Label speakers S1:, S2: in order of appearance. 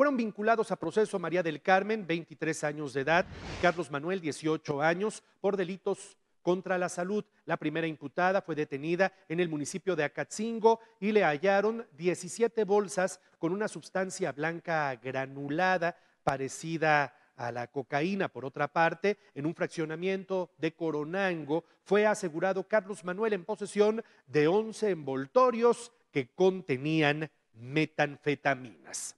S1: fueron vinculados a proceso María del Carmen, 23 años de edad, y Carlos Manuel, 18 años, por delitos contra la salud. La primera imputada fue detenida en el municipio de Acatzingo y le hallaron 17 bolsas con una sustancia blanca granulada parecida a la cocaína. Por otra parte, en un fraccionamiento de Coronango fue asegurado Carlos Manuel en posesión de 11 envoltorios que contenían metanfetaminas.